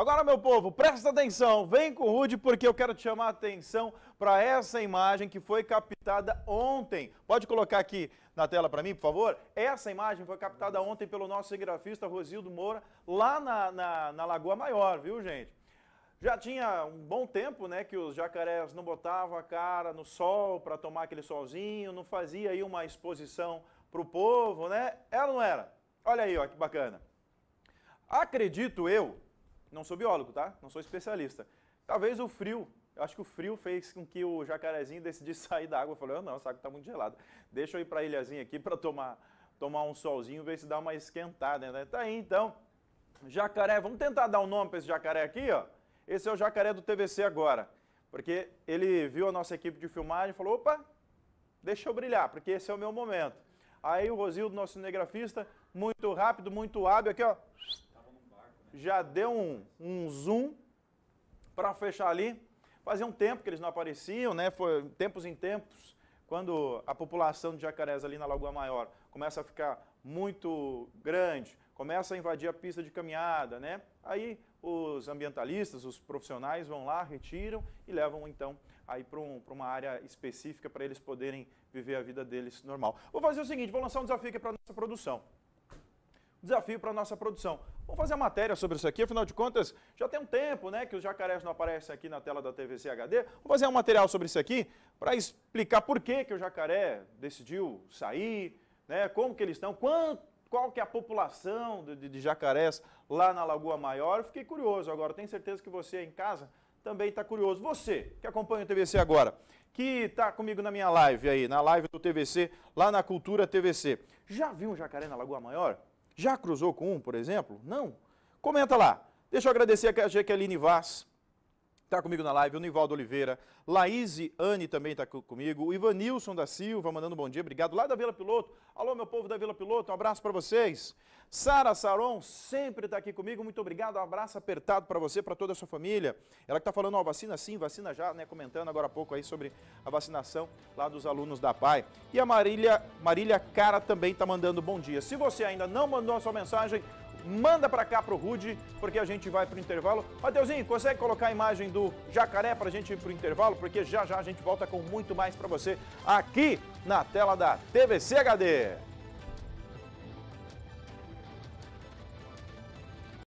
Agora, meu povo, presta atenção, vem com o Rude porque eu quero te chamar a atenção para essa imagem que foi captada ontem. Pode colocar aqui na tela para mim, por favor? Essa imagem foi captada ontem pelo nosso cinegrafista Rosildo Moura, lá na, na, na Lagoa Maior, viu, gente? Já tinha um bom tempo, né, que os jacarés não botavam a cara no sol para tomar aquele solzinho, não fazia aí uma exposição para o povo, né? Era ou não era? Olha aí, ó, que bacana. Acredito eu não sou biólogo, tá? Não sou especialista. Talvez o frio, eu acho que o frio fez com que o jacarezinho decidisse sair da água. Falou, ah, não, essa água está muito gelada. Deixa eu ir para a ilhazinha aqui para tomar, tomar um solzinho, ver se dá uma esquentada, né? Tá aí, então. Jacaré, vamos tentar dar um nome para esse jacaré aqui, ó. Esse é o jacaré do TVC agora. Porque ele viu a nossa equipe de filmagem e falou, opa, deixa eu brilhar, porque esse é o meu momento. Aí o Rosildo, nosso cinegrafista, muito rápido, muito hábil, aqui ó, já deu um, um zoom para fechar ali. Fazia um tempo que eles não apareciam, né? Foi tempos em tempos, quando a população de jacarés ali na Lagoa Maior começa a ficar muito grande, começa a invadir a pista de caminhada, né? Aí os ambientalistas, os profissionais vão lá, retiram e levam então aí para um, uma área específica para eles poderem viver a vida deles normal. Vou fazer o seguinte, vou lançar um desafio aqui para nossa produção desafio para a nossa produção. Vamos fazer a matéria sobre isso aqui, afinal de contas, já tem um tempo né, que os jacarés não aparecem aqui na tela da TVC HD. Vamos fazer um material sobre isso aqui para explicar por que, que o jacaré decidiu sair, né, como que eles estão, quanto, qual que é a população de, de jacarés lá na Lagoa Maior. fiquei curioso agora, tenho certeza que você em casa também está curioso. Você que acompanha o TVC agora, que está comigo na minha live aí, na live do TVC, lá na Cultura TVC, já viu um jacaré na Lagoa Maior? Já cruzou com um, por exemplo? Não. Comenta lá. Deixa eu agradecer a Jaqueline Vaz, Está comigo na live, o Nivaldo Oliveira, Laís Anne também está comigo, o Ivanilson da Silva mandando um bom dia, obrigado, lá da Vila Piloto. Alô, meu povo da Vila Piloto, um abraço para vocês. Sara Saron sempre está aqui comigo, muito obrigado, um abraço apertado para você, para toda a sua família. Ela que está falando, ó, vacina sim, vacina já, né, comentando agora há pouco aí sobre a vacinação lá dos alunos da PAI. E a Marília, Marília Cara também está mandando bom dia. Se você ainda não mandou a sua mensagem, manda para cá pro Rude, porque a gente vai pro intervalo. Mateuzinho, consegue colocar a imagem do jacaré pra gente ir pro intervalo? Porque já já a gente volta com muito mais para você aqui na tela da TVC HD.